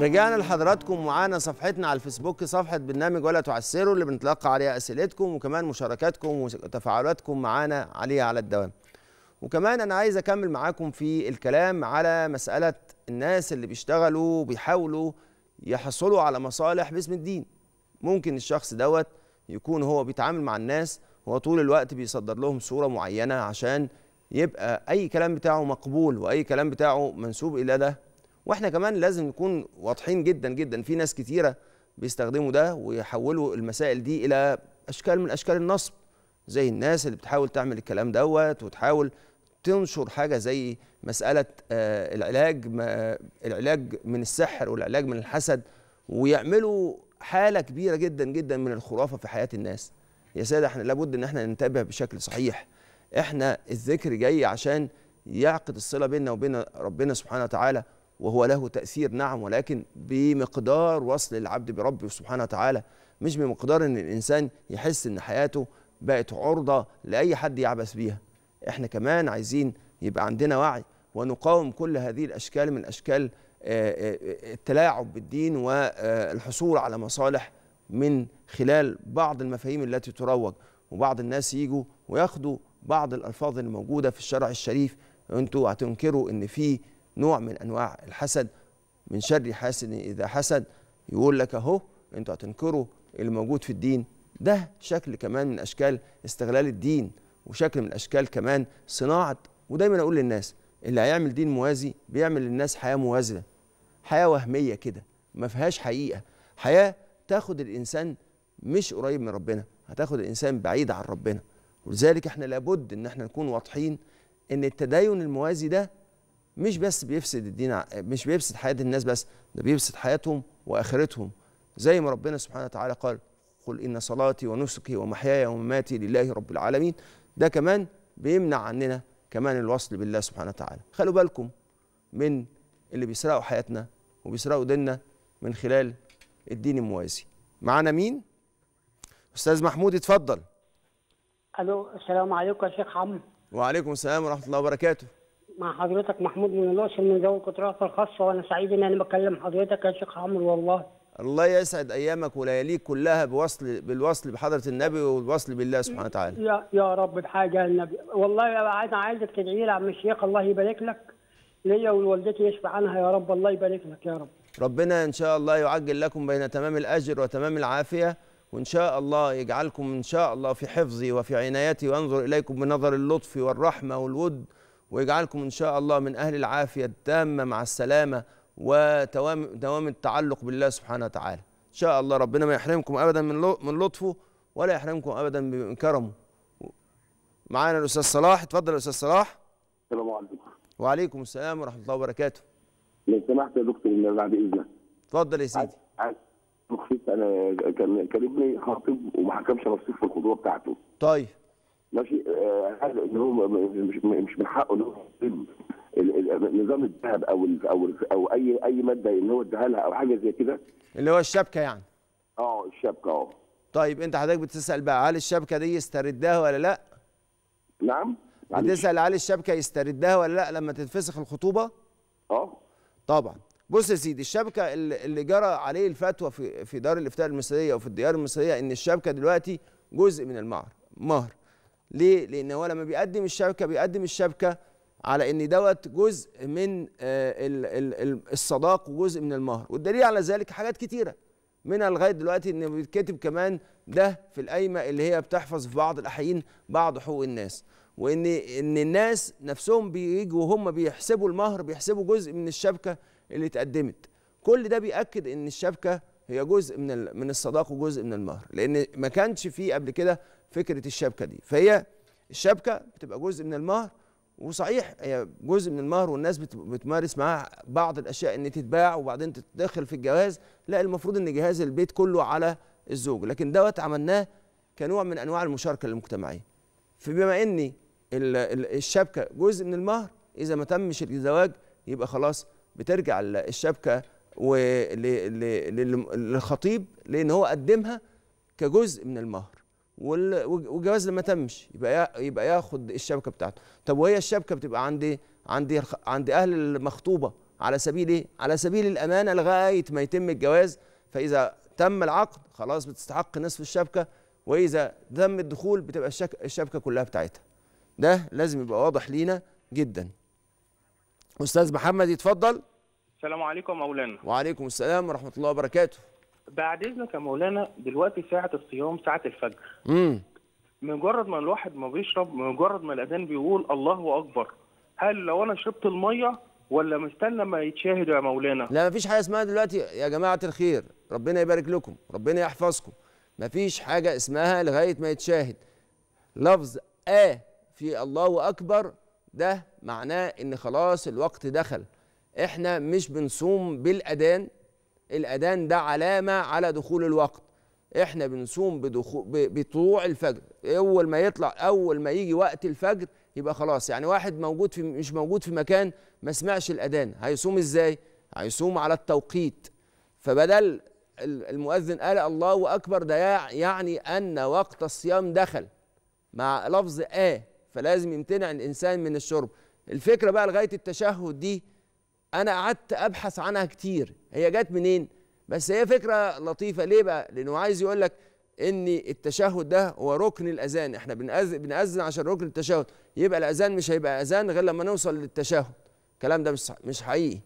رجعنا لحضراتكم ومعانا صفحتنا على الفيسبوك صفحة برنامج ولا تعسروا اللي بنتلقى عليها أسئلتكم وكمان مشاركاتكم وتفاعلاتكم معانا عليها على الدوام وكمان أنا عايز أكمل معاكم في الكلام على مسألة الناس اللي بيشتغلوا بيحاولوا يحصلوا على مصالح باسم الدين ممكن الشخص دوت يكون هو بيتعامل مع الناس هو طول الوقت بيصدر لهم صورة معينة عشان يبقى أي كلام بتاعه مقبول وأي كلام بتاعه منسوب إلى ده واحنا كمان لازم نكون واضحين جدا جدا في ناس كتيره بيستخدموا ده ويحولوا المسائل دي الى اشكال من اشكال النصب زي الناس اللي بتحاول تعمل الكلام دوت وتحاول تنشر حاجه زي مساله آه، العلاج العلاج من السحر والعلاج من الحسد ويعملوا حاله كبيره جدا جدا من الخرافه في حياه الناس يا ساده احنا لابد ان احنا ننتبه بشكل صحيح احنا الذكر جاي عشان يعقد الصله بيننا وبين ربنا سبحانه وتعالى وهو له تأثير نعم ولكن بمقدار وصل العبد بربه سبحانه وتعالى مش بمقدار ان الانسان يحس ان حياته بقت عرضة لأي حد يعبث بيها احنا كمان عايزين يبقى عندنا وعي ونقاوم كل هذه الأشكال من أشكال آه، آه، التلاعب بالدين والحصول على مصالح من خلال بعض المفاهيم التي تروج وبعض الناس يجوا وياخدوا بعض الألفاظ الموجودة في الشرع الشريف انتوا هتنكروا ان في نوع من انواع الحسد من شر حاسد اذا حسد يقول لك اهو انتوا هتنكروا اللي موجود في الدين ده شكل كمان من اشكال استغلال الدين وشكل من اشكال كمان صناعه ودايما اقول للناس اللي هيعمل دين موازي بيعمل للناس حياه موازنه حياه وهميه كده ما فيهاش حقيقه حياه تاخد الانسان مش قريب من ربنا هتاخد الانسان بعيد عن ربنا ولذلك احنا لابد ان احنا نكون واضحين ان التدين الموازي ده مش بس بيفسد الدين مش بيفسد حياة الناس بس ده بيفسد حياتهم وآخرتهم زي ما ربنا سبحانه وتعالى قال قل إن صلاتي ونسكي ومحياي ومماتي لله رب العالمين ده كمان بيمنع عننا كمان الوصل بالله سبحانه وتعالى خلوا بالكم من اللي بيسرقوا حياتنا وبيسرقوا ديننا من خلال الدين الموازي معانا مين استاذ محمود اتفضل الو السلام عليكم يا شيخ عمرو وعليكم السلام ورحمه الله وبركاته مع حضرتك محمود من الاقصر من جو القطرات الخاصه وانا سعيد ان انا بكلم حضرتك يا شيخ عمرو والله الله يسعد ايامك ولياليك كلها بوصل بالوصل بحضره النبي والوصل بالله سبحانه وتعالى يا يا رب بحاجه النبي والله يا انا عايزك تدعي لي يا عم الشيخ الله يبارك لك ليا ولوالدتي يشفع عنها يا رب الله يبارك لك يا رب ربنا ان شاء الله يعجل لكم بين تمام الاجر وتمام العافيه وان شاء الله يجعلكم ان شاء الله في حفظي وفي عنايتي وانظر اليكم بنظر اللطف والرحمه والود ويجعلكم إن شاء الله من أهل العافية التامة مع السلامة ودوام التعلق بالله سبحانه وتعالى إن شاء الله ربنا ما يحرمكم أبدا من لطفه ولا يحرمكم أبدا من كرمه معانا الأستاذ صلاح اتفضل يا أستاذ صلاح السلام عليكم وعليكم السلام ورحمة الله وبركاته لو سمحت يا دكتور بعد إذنك اتفضل يا سيدي مخفيت انا كان ابني خاطب وما حكمش نصيب في الخطوبه بتاعته طيب ماشي آه، هذا ان هو مش من حقه ان هو نظام الذهب او او او اي اي ماده ان هو اداها لها او حاجه زي كده اللي هو الشبكه يعني اه الشبكه اه طيب انت حضرتك بتسال بقى هل الشبكه دي يستردها ولا لا؟ نعم يعني بتسال هل الشبكه يستردها ولا لا لما تتفسخ الخطوبه؟ اه طبعا بص يا سيدي الشبكه اللي جرى عليه الفتوى في في دار الافتاء المصريه وفي الديار المصريه ان الشبكه دلوقتي جزء من المهر مهر ليه؟ لأن هو لما بيقدم الشبكة بيقدم الشبكة على إن دوت جزء من آه، الصداق وجزء من المهر والدليل على ذلك حاجات كتيرة منها لغاية دلوقتي إن بيتكتب كمان ده في القايمة اللي هي بتحفظ في بعض الأحيين بعض حقوق الناس وإن إن الناس نفسهم بيجوا وهم بيحسبوا المهر بيحسبوا جزء من الشبكة اللي اتقدمت كل ده بيأكد إن الشبكة هي جزء من من الصداق وجزء من المهر لان ما كانش فيه قبل كده فكره الشبكه دي فهي الشبكه بتبقى جزء من المهر وصحيح هي جزء من المهر والناس بتمارس معاها بعض الاشياء ان تتباع وبعدين تتدخل في الجواز لا المفروض ان جهاز البيت كله على الزوج لكن دوت عملناه كنوع من انواع المشاركه المجتمعيه فبما ان الشبكه جزء من المهر اذا ما تمش الزواج يبقى خلاص بترجع الشبكه للخطيب لان هو قدمها كجزء من المهر والجواز لما تمش يبقى يبقى ياخد الشبكه بتاعته طب وهي الشبكه بتبقى عند عند عند اهل المخطوبه على سبيل ايه على سبيل الامانه لغايه ما يتم الجواز فاذا تم العقد خلاص بتستحق نصف الشبكه واذا تم الدخول بتبقى الشبكه كلها بتاعتها ده لازم يبقى واضح لينا جدا استاذ محمد يتفضل السلام عليكم مولانا وعليكم السلام ورحمه الله وبركاته بعد اذنك يا مولانا دلوقتي ساعه الصيام ساعه الفجر امم مجرد ما الواحد ما بيشرب مجرد ما الاذان بيقول الله اكبر هل لو انا شربت الميه ولا مستنى ما يتشاهد يا مولانا لا مفيش حاجه اسمها دلوقتي يا جماعه الخير ربنا يبارك لكم ربنا يحفظكم مفيش حاجه اسمها لغايه ما يتشاهد لفظ آ في الله أكبر ده معناه إن خلاص الوقت دخل إحنا مش بنصوم بالأذان الأذان ده علامة على دخول الوقت احنا بنصوم بدخول بطلوع الفجر اول ما يطلع اول ما يجي وقت الفجر يبقى خلاص يعني واحد موجود في مش موجود في مكان ما سمعش الاذان هيصوم ازاي هيصوم على التوقيت فبدل المؤذن قال الله اكبر ده يعني ان وقت الصيام دخل مع لفظ اه فلازم يمتنع الانسان من الشرب الفكره بقى لغايه التشهد دي انا قعدت ابحث عنها كتير هي جت منين بس هي فكره لطيفه ليه بقى لانه عايز يقول لك ان التشهد ده هو ركن الاذان احنا بنأذن بنأذن عشان ركن التشهد يبقى الاذان مش هيبقى اذان غير لما نوصل للتشهد الكلام ده مش مش حقيقي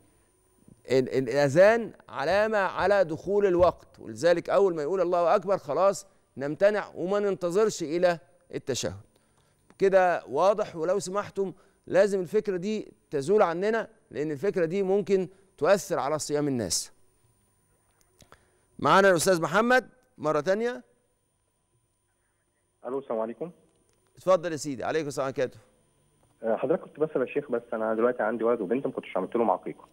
الاذان علامه على دخول الوقت ولذلك اول ما يقول الله اكبر خلاص نمتنع وما ننتظرش الى التشهد كده واضح ولو سمحتم لازم الفكره دي تزول عننا لأن الفكرة دي ممكن تؤثر على صيام الناس معانا الأستاذ محمد مرة تانية ألو السلام عليكم اتفضل يا سيدي عليكم السلام وبركاته آه، حضرتك كنت بسأل يا شيخ بس أنا دلوقتي عندي ولد وبنت ما كنتش عملت لهم عقيقة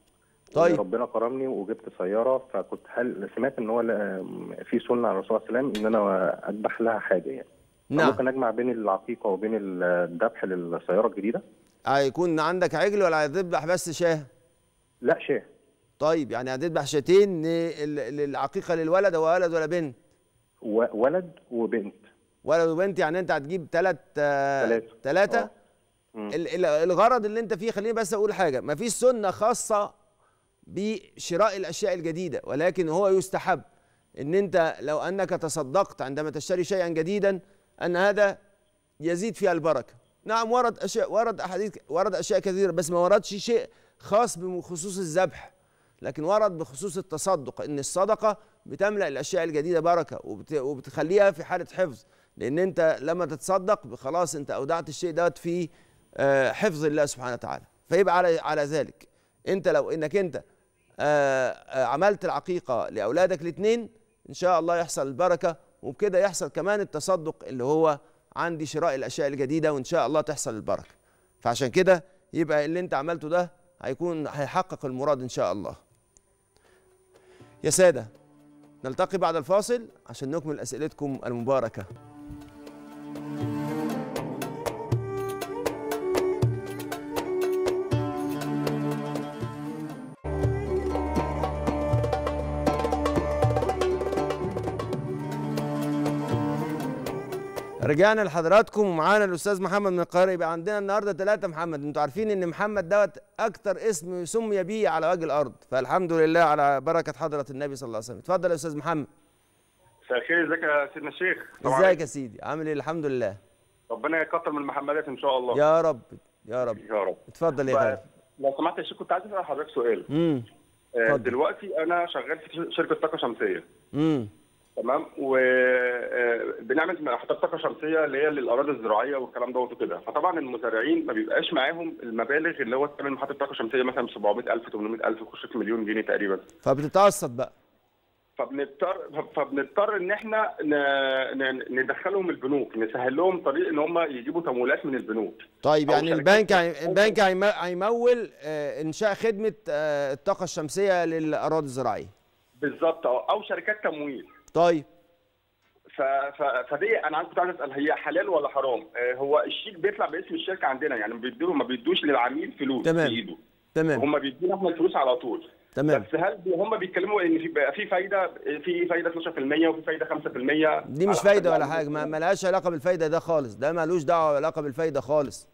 طيب ربنا كرمني وجبت سياره فكنت هل سمعت ان هو آه، في سنه على الرسول صلى الله عليه وسلم ان انا اذبح لها حاجه يعني نعم ممكن اجمع بين العقيقه وبين الذبح للسياره الجديده هيكون عندك عجل ولا هتذبح بس شاه؟ لا شاه طيب يعني هتذبح شاتين للعقيقه للولد هو ولد ولا بنت؟ ولد وبنت ولد وبنت يعني انت هتجيب ثلاث ثلاثه اه. الغرض اللي انت فيه خليني بس اقول حاجه مفيش سنه خاصه بشراء الاشياء الجديده ولكن هو يستحب ان انت لو انك تصدقت عندما تشتري شيئا جديدا ان هذا يزيد فيها البركه نعم ورد اشياء ورد احاديث ورد اشياء كثيره بس ما وردش شيء خاص بخصوص الذبح لكن ورد بخصوص التصدق ان الصدقه بتملا الاشياء الجديده بركه وبتخليها في حاله حفظ لان انت لما تتصدق خلاص انت اودعت الشيء دوت في آه، حفظ الله سبحانه وتعالى فيبقى على على ذلك انت لو انك انت آه، آه، عملت العقيقه لاولادك الاثنين ان شاء الله يحصل البركه وبكده يحصل كمان التصدق اللي هو عندي شراء الاشياء الجديده وان شاء الله تحصل البركه فعشان كده يبقى اللي انت عملته ده هيكون هيحقق المراد ان شاء الله يا ساده نلتقي بعد الفاصل عشان نكمل اسئلتكم المباركه رجعنا لحضراتكم ومعانا الاستاذ محمد من القاهره يبقى عندنا النهارده ثلاثه محمد انتوا عارفين ان محمد دوت اكتر اسم سمي به على وجه الارض فالحمد لله على بركه حضره النبي صلى الله عليه وسلم اتفضل يا استاذ محمد مساء الخير ازيك يا سيدنا الشيخ ازيك يا سيدي عامل ايه الحمد لله ربنا يكتر من المحمدات ان شاء الله يا رب يا رب يا رب اتفضل يا فندم لو سمحت يا شيخ كنت عايز اسال حضرتك سؤال امم دلوقتي انا شغال في شركه طاقه شمسيه امم تمام وبنعمل آه، محطات طاقه شمسيه اللي هي للاراضي الزراعيه والكلام دوت وكده فطبعا المزارعين ما بيبقاش معاهم المبالغ اللي هو تعمل محطه طاقه شمسيه مثلا 700000 800000 يخش في مليون جنيه تقريبا فبتتقسط بقى فبنضطر فبنضطر ان احنا ندخلهم البنوك نسهل لهم طريق ان هم يجيبوا تمويلات من البنوك طيب يعني البنك البنك هيمول آه، انشاء خدمه آه، الطاقه الشمسيه للاراضي الزراعيه بالظبط او شركات تمويل طيب ف... ف... فدي انا عايز كنت عايز اسال هي حلال ولا حرام؟ آه، هو الشيك بيطلع باسم الشركه عندنا يعني بيدوه ما بيدوش للعميل فلوس تمام. في ايده تمام هم بيدونا احنا الفلوس على طول تمام بس هل هم بيتكلموا ان في بقى في فايده في فايده 12% وفي فايده 5% دي مش فايده ولا حاجه ما لهاش علاقه بالفايده ده خالص ده ملوش دعوه علاقه بالفايده خالص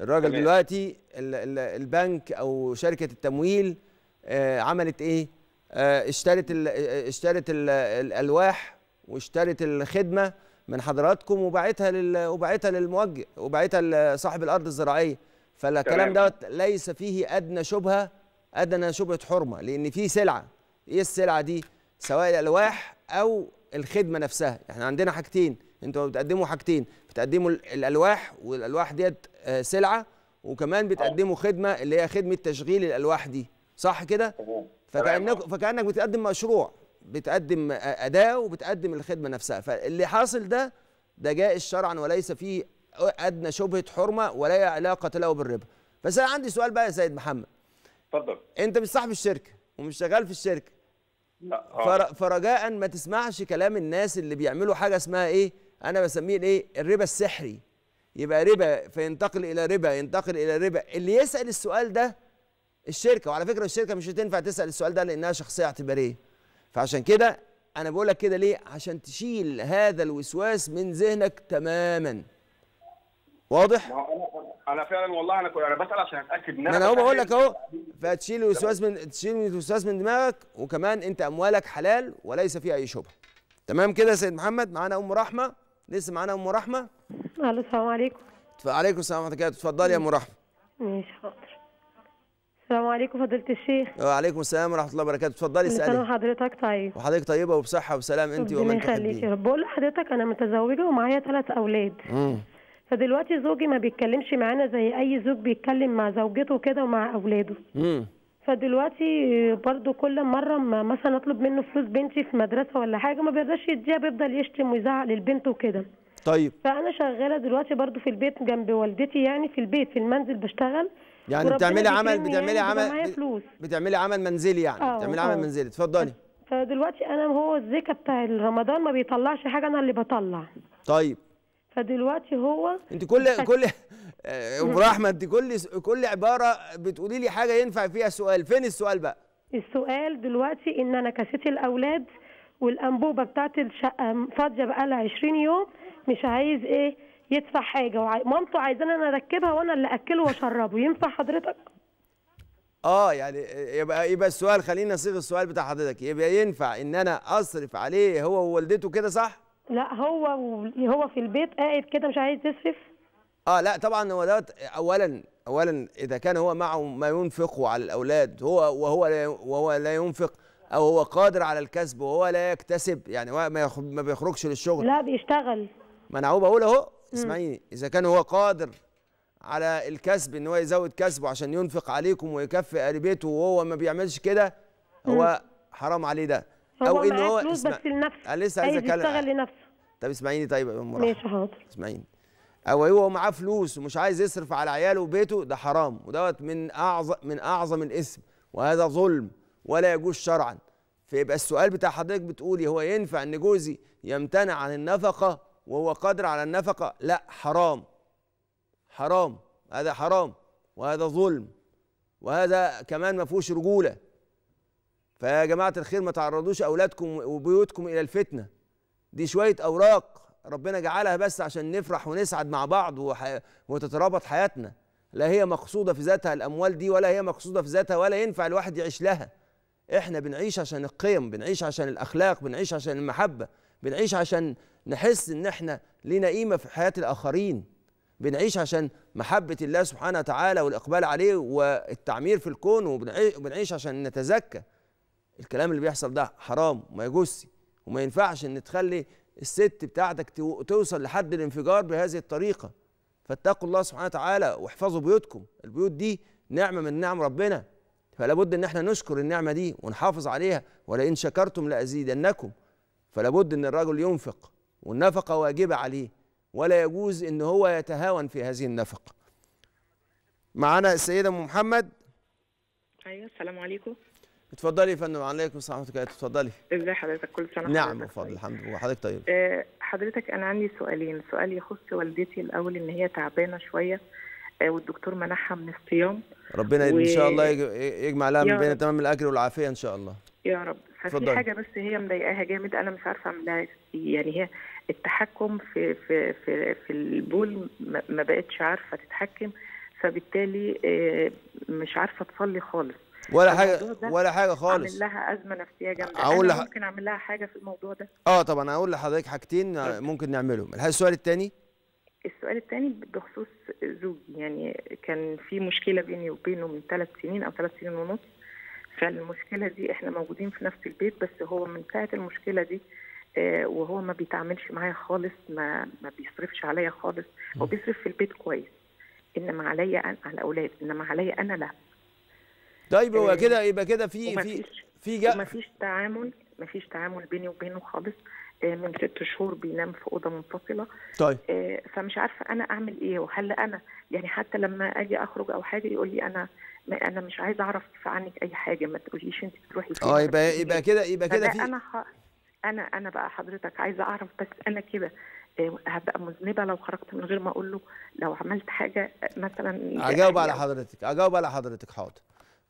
الراجل دلوقتي البنك او شركه التمويل آه، عملت ايه؟ آه، اشترت الـ آه، آه، اشترت الـ الالواح واشترت الخدمه من حضراتكم وبعتها لل وبعتها للموجه وبعتها لصاحب الارض الزراعيه فالكلام دوت ليس فيه ادنى شبهه ادنى شبهه حرمه لان في سلعه ايه السلعه دي سواء الالواح او الخدمه نفسها احنا عندنا حاجتين انتوا بتقدموا حاجتين بتقدموا الالواح والالواح ديت سلعه وكمان بتقدموا خدمه اللي هي خدمه تشغيل الالواح دي صح كده فكانك فكانك بتقدم مشروع بتقدم اداه وبتقدم الخدمه نفسها فاللي حاصل ده ده جائز شرعا وليس فيه ادنى شبهه حرمه ولا علاقه له بالربا بس انا عندي سؤال بقى يا سيد محمد اتفضل انت مش صاحب الشركه ومش شغال في الشركه لا فر... فرجاء ما تسمعش كلام الناس اللي بيعملوا حاجه اسمها ايه انا بسميه الايه الربا السحري يبقى ربا فينتقل الى ربا ينتقل الى ربا اللي يسال السؤال ده الشركه وعلى فكره الشركه مش هتنفع تسال السؤال ده لانها شخصيه اعتباريه فعشان كده انا بقول لك كده ليه عشان تشيل هذا الوسواس من ذهنك تماما واضح انا فعلا والله انا انا بسال عشان اتاكد ان انا اهو بقول لك اهو فتشيل الوسواس من تشيل الوسواس من دماغك وكمان انت اموالك حلال وليس فيها اي شبهه تمام كده يا سيد محمد معانا ام رحمه لسه معانا ام رحمه الو السلام عليكم وعليكم السلام ورحمه الله وبركاته اتفضلي يا ام رحمه ماشي السلام عليكم فضيله الشيخ وعليكم السلام ورحمه الله وبركاته اتفضلي اسالي انا حضرتك طيب وحضرتك طيبه وبصحه وسلام انت ومن تحبيه ربنا بقول لحضرتك انا متزوجه ومعايا ثلاث اولاد امم فدلوقتي زوجي ما بيتكلمش معانا زي اي زوج بيتكلم مع زوجته كده ومع اولاده امم فدلوقتي برضو كل مره ما مثلا اطلب منه فلوس بنتي في مدرسه ولا حاجه ما بيرضاش يديها بيفضل يشتم ويزعق للبنت وكده طيب فانا شغاله دلوقتي برضو في البيت جنب والدتي يعني في البيت في المنزل بشتغل يعني, يعني، بتعملي عمل بتعملي عمل فلوس. بتعملي عمل منزلي يعني اه، بتعملي عمل اه. منزلي اتفضلي فدلوقتي انا هو الزكا بتاع رمضان ما بيطلعش حاجه انا اللي بطلع طيب فدلوقتي هو انت كل كل ابو آه، رحمه انت كل كل عباره بتقولي لي حاجه ينفع فيها سؤال فين السؤال بقى السؤال دلوقتي ان انا كاسيت الاولاد والانبوبه بتاعت الشقه فاضيه بقى لها 20 يوم مش عايز ايه يدفع حاجه وع... مامته عايزاني انا اركبها وانا اللي اكله واشربه ينفع حضرتك اه يعني يبقى يبقى السؤال خلينا نصيغ السؤال بتاع حضرتك يبقى ينفع ان انا اصرف عليه هو ووالدته كده صح لا هو هو في البيت قاعد كده مش عايز يصرف اه لا طبعا هو دوت اولا اولا اذا كان هو معه ما ينفقه على الاولاد هو وهو لا وهو لا ينفق او هو قادر على الكسب وهو لا يكتسب يعني ما بيخرجش للشغل لا بيشتغل ما انا بقول اهو إمم. اسمعيني اذا كان هو قادر على الكسب ان هو يزود كسبه عشان ينفق عليكم ويكفي قريبته وهو ما بيعملش كده إمم. هو حرام عليه ده او ان هو فلوس بس لنفسه لسه عايز يشتغل لنفسه طب اسمعيني طيب يا ام ماشي حاضر اسمعيني او هو معاه فلوس ومش عايز يصرف على عياله وبيته ده حرام ودوت من اعظم من اعظم الاثم وهذا ظلم ولا يجوز شرعا فيبقى السؤال بتاع حضرتك بتقولي إيه؟ هو ينفع ان جوزي يمتنع عن النفقه وهو قادر على النفقه لا حرام حرام هذا حرام وهذا ظلم وهذا كمان ما فيهوش رجوله فيا جماعه الخير ما تعرضوش اولادكم وبيوتكم الى الفتنه دي شويه اوراق ربنا جعلها بس عشان نفرح ونسعد مع بعض وتترابط حياتنا لا هي مقصوده في ذاتها الاموال دي ولا هي مقصوده في ذاتها ولا ينفع الواحد يعيش لها احنا بنعيش عشان القيم بنعيش عشان الاخلاق بنعيش عشان المحبه بنعيش عشان نحس ان احنا لينا قيمه في حياه الاخرين بنعيش عشان محبه الله سبحانه وتعالى والاقبال عليه والتعمير في الكون وبنعيش عشان نتزكى الكلام اللي بيحصل ده حرام وما يجوزش وما ينفعش ان تخلي الست بتاعتك توصل لحد الانفجار بهذه الطريقه فاتقوا الله سبحانه وتعالى واحفظوا بيوتكم البيوت دي نعمه من نعم ربنا فلا بد ان احنا نشكر النعمه دي ونحافظ عليها ولئن شكرتم لازيدنكم فلا بد ان الرجل ينفق والنفقة واجبة عليه ولا يجوز إن هو يتهاون في هذه النفقة معانا السيدة أم محمد أيوة السلام عليكم اتفضلي يا فندم عليكم السلام ورحمه الله اتفضلي ازي حضرتك كل سنه نعم بفضل طيب. الحمد لله حضرتك طيب آه، حضرتك انا عندي سؤالين سؤال يخص والدتي الاول ان هي تعبانه شويه آه، والدكتور منحها من الصيام ربنا و... ان شاء الله يجمع لها من بين تمام الاجر والعافيه ان شاء الله يا رب ففي حاجه بس هي مضايقاها جامد انا مش عارفه اعملها يعني هي التحكم في في في, في البول ما بقتش عارفه تتحكم فبالتالي آه، مش عارفه تصلي خالص ولا حاجه ولا حاجه خالص عامل لها ازمه نفسيه جامده أقول لح... ممكن اعمل لها حاجه في الموضوع ده اه طبعا هقول لحضرتك حاجتين ممكن نعملهم السؤال الثاني السؤال الثاني بخصوص زوجي يعني كان في مشكله بيني وبينه من ثلاث سنين او ثلاث سنين ونص فالمشكله دي احنا موجودين في نفس البيت بس هو من ساعه المشكله دي آه، وهو ما بيتعاملش معايا خالص ما ما بيصرفش عليا خالص هو بيصرف في البيت كويس انما عليا انا على الاولاد انما عليا انا لا طيب هو آه، كده يبقى كده في في في مفيش تعامل مفيش تعامل بيني وبينه خالص آه، من ست شهور بينام في اوضه منفصله طيب فمش عارفه انا اعمل ايه وهل انا يعني حتى لما اجي اخرج او حاجه يقول لي انا ما انا مش عايز اعرف عنك اي حاجه ما تقوليش انت بتروحي فين اه يبقى يبقى إيه. كده يبقى كده في انا انا انا بقى حضرتك عايزه اعرف بس انا كده آه، هبقى مذنبه لو خرجت من غير ما اقول له لو عملت حاجه آه، مثلا اجاوب على يعني حضرتك اجاوب على حضرتك حاضر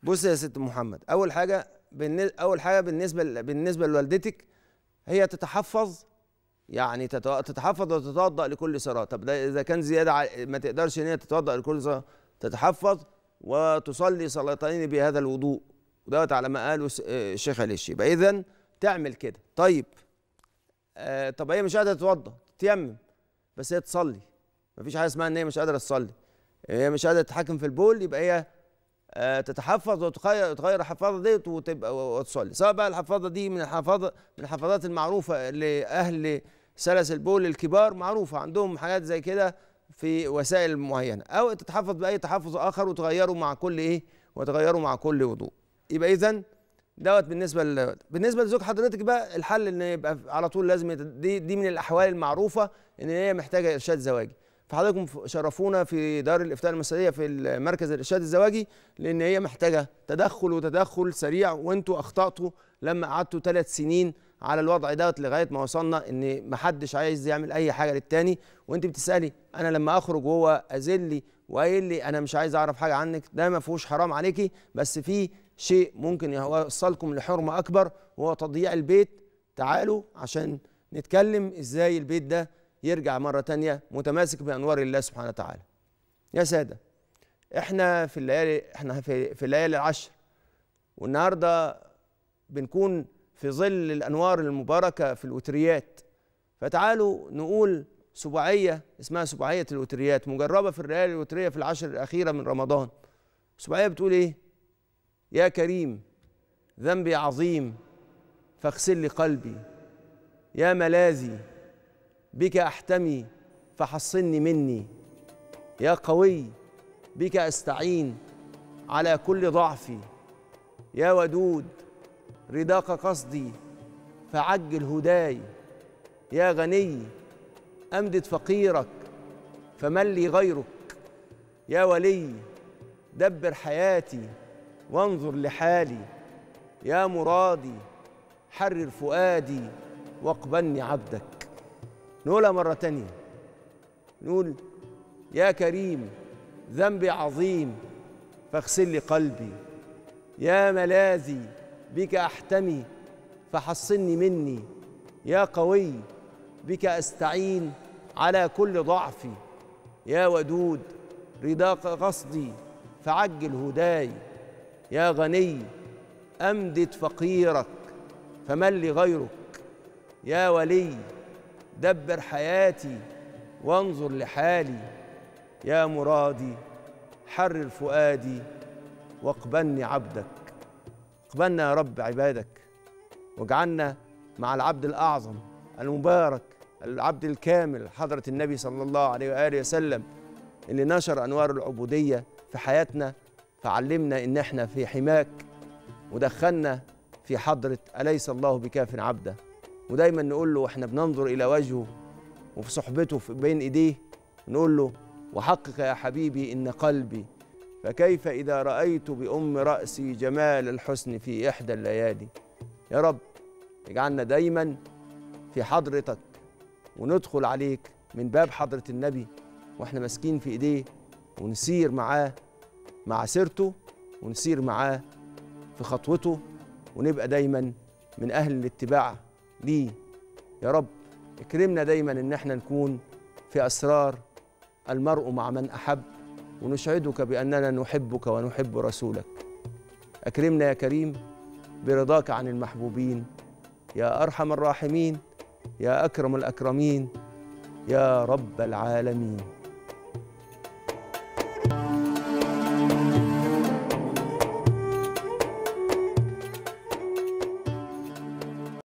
بص يا ست محمد اول حاجه بالنسبة اول حاجه بالنسبه بالنسبه لوالدتك هي تتحفظ يعني تتحفظ وتتوضا لكل صلاه طب ده اذا كان زياده ما تقدرش ان هي تتوضا لكل صلاه تتحفظ وتصلي صلاتين بهذا الوضوء ودوت على ما قاله آه، الشيخ علي الشيبه اذا تعمل كده طيب آه طب هي مش قادره تتوضا تتيمم بس هي تصلي مفيش حاجه اسمها ان هي مش قادره تصلي هي مش قادره تتحكم في البول يبقى هي آه تتحفظ وتغير الحفاظه دي وتبقى وتصلي سواء بقى الحفاظه دي من الحفاظه من الحفاظات المعروفه لاهل سلس البول الكبار معروفه عندهم حاجات زي كده في وسائل معينه او تتحفظ باي تحفظ اخر وتغيره مع كل ايه وتغيره مع كل وضوء يبقى اذا دوت بالنسبه لدوت بالنسبه لزوج حضرتك بقى الحل ان يبقى على طول لازم دي دي من الاحوال المعروفه ان هي محتاجه ارشاد زواجي فحضراتكم شرفونا في دار الافتاء المصريه في المركز الارشاد الزواجي لان هي محتاجه تدخل وتدخل سريع وانتوا اخطاتوا لما قعدتوا ثلاث سنين على الوضع دوت لغايه ما وصلنا ان محدش عايز يعمل اي حاجه للتاني وانت بتسالي انا لما اخرج وهو اذلي وقايل لي انا مش عايز اعرف حاجه عنك ده ما فيهوش حرام عليكي بس في شيء ممكن يوصلكم لحرمة أكبر وهو تضييع البيت تعالوا عشان نتكلم إزاي البيت ده يرجع مرة تانية متماسك بأنوار الله سبحانه وتعالى يا سادة احنا في الليالي احنا في, في الليالي العشر والنهارده بنكون في ظل الانوار المباركه في الوتريات فتعالوا نقول سبعيه اسمها سبعيه الوتريات مجربه في الليالي الوتريه في العشر الاخيره من رمضان سبعيه بتقول ايه؟ يا كريم ذنبي عظيم فاغسل لي قلبي يا ملاذي بك احتمي فحصني مني يا قوي بك استعين على كل ضعفي يا ودود رداك قصدي فعجل هداي يا غني امدد فقيرك فمن لي غيرك يا ولي دبر حياتي وانظر لحالي يا مرادي حرر فؤادي واقبلني عبدك نقولها مرة تانية نقول يا كريم ذنبي عظيم فاغسل لي قلبي يا ملاذي بك أحتمي فحصني مني يا قوي بك أستعين على كل ضعفي يا ودود رضاك قصدي فعجل هداي يا غني أمدد فقيرك فمن لي غيرك يا ولي دبر حياتي وانظر لحالي يا مرادي حرر فؤادي واقبلني عبدك اقبلنا يا رب عبادك واجعلنا مع العبد الأعظم المبارك العبد الكامل حضرة النبي صلى الله عليه وآله وسلم اللي نشر أنوار العبودية في حياتنا فعلمنا ان احنا في حماك ودخلنا في حضره اليس الله بكاف عبده ودايما نقول له واحنا بننظر الى وجهه وفي صحبته في بين ايديه نقول له وحقق يا حبيبي ان قلبي فكيف اذا رايت بام راسي جمال الحسن في احدى الليالي يا رب اجعلنا دايما في حضرتك وندخل عليك من باب حضره النبي واحنا ماسكين في ايديه ونسير معاه مع سيرته ونسير معاه في خطوته ونبقى دايما من أهل الاتباع ليه يا رب اكرمنا دايما إن احنا نكون في أسرار المرء مع من أحب ونشهدك بأننا نحبك ونحب رسولك أكرمنا يا كريم برضاك عن المحبوبين يا أرحم الراحمين يا أكرم الأكرمين يا رب العالمين